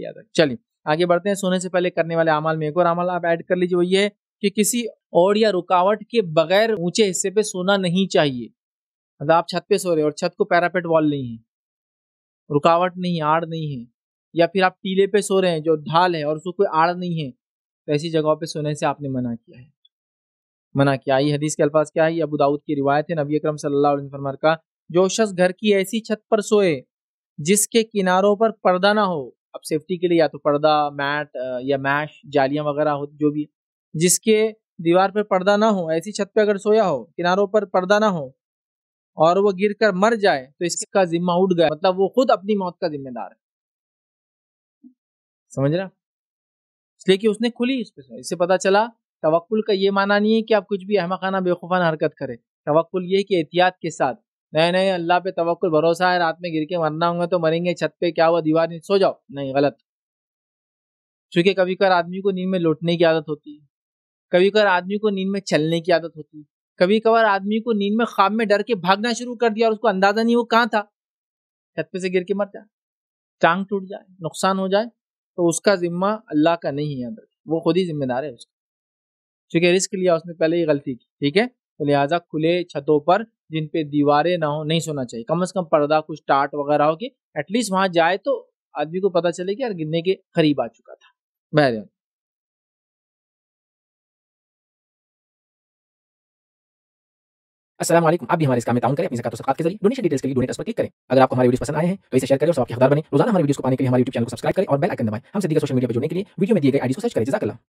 लिए याद रख चलिए आगे बढ़ते हैं सोने से पहले करने वाले अमाल में एक और अमाल आप ऐड कर लीजिए वो ये कि किसी और या रुकावट के बगैर ऊंचे हिस्से पे सोना नहीं चाहिए मतलब आप छत पे सो रहे हो और छत को पैरापेट वॉल नहीं है रुकावट नहीं आड़ नहीं है या फिर आप टीले पे सो रहे हैं जो ढाल है और उसको कोई आड़ नहीं है तो ऐसी जगहों पे सोने से आपने मना किया है मना किया ये हदीस के अल्फाज क्या है ये अबू दाऊद की रिवायत है नबी अक्रम सल्ला का जो शख्स घर की ऐसी छत पर सोए जिसके किनारों पर पर्दा ना हो अब सेफ्टी के लिए या तो पर्दा मैट या मैश जालियां वगैरह हो जो भी जिसके दीवार पर पर्दा ना हो ऐसी छत पे अगर सोया हो किनारों पर पर्दा ना हो और वो गिर कर मर जाए तो इसका जिम्मा उठ गया मतलब वो खुद अपनी मौत का जिम्मेदार है समझ रहा इसलिए कि उसने खुली इस पर इससे पता चला तवक्ल का ये माना नहीं है कि आप कुछ भी अहमखाना बेवकूफ़ाना हरकत करें तवक्ल ये कि एहतियात के साथ नहीं नहीं अल्लाह पे तवक्ल भरोसा है रात में गिर के मरना होंगे तो मरेंगे छत पे क्या हुआ दीवार नहीं सो जाओ नहीं गलत चूंकि कभी कभार आदमी को नींद में लौटने की आदत होती है कभी कभार आदमी को नींद में चलने की आदत होती है कभी कभार आदमी को नींद में ख्वाब में डर के भागना शुरू कर दिया और उसको अंदाजा नहीं वो कहाँ था छत पे से गिर के मर जाए टांग टूट जाए नुकसान हो जाए तो उसका जिम्मा अल्लाह का नहीं है अंदर वो खुद ही जिम्मेदार है उसका चूंकि रिस्क लिया उसने पहले ही गलती की ठीक है तो लिहाजा खुले छतों पर जिन पे दीवारें ना हो नहीं सोना चाहिए कम से कम पर्दा कुछ टाट वगैरह हो कि एटलीस्ट वहां जाए तो आदमी को पता चले कि यार गिरने के करीब आ चुका था बहरिया असलम आप भी हमारे इस काम में ताउन करें अपनी जकात सकात के जरिए डोनेशन डिटेल्स के लिए डोनेट पर क्लिक करें अगर आपको हमारे वीडियो पसंद आए हैं तो इसे शेयर करें और आपके हकदार बने रोजाना हमारे वीडियो को पाने के लिए हमारे यूट्यूब चैनल को सब्सक्राइब करें और बेल आइकन दबाएं हम सीधे सोशल मीडिया पर जुड़ने के लिए वीडियो में दिए गए आईडी को सर्च करें जजाकला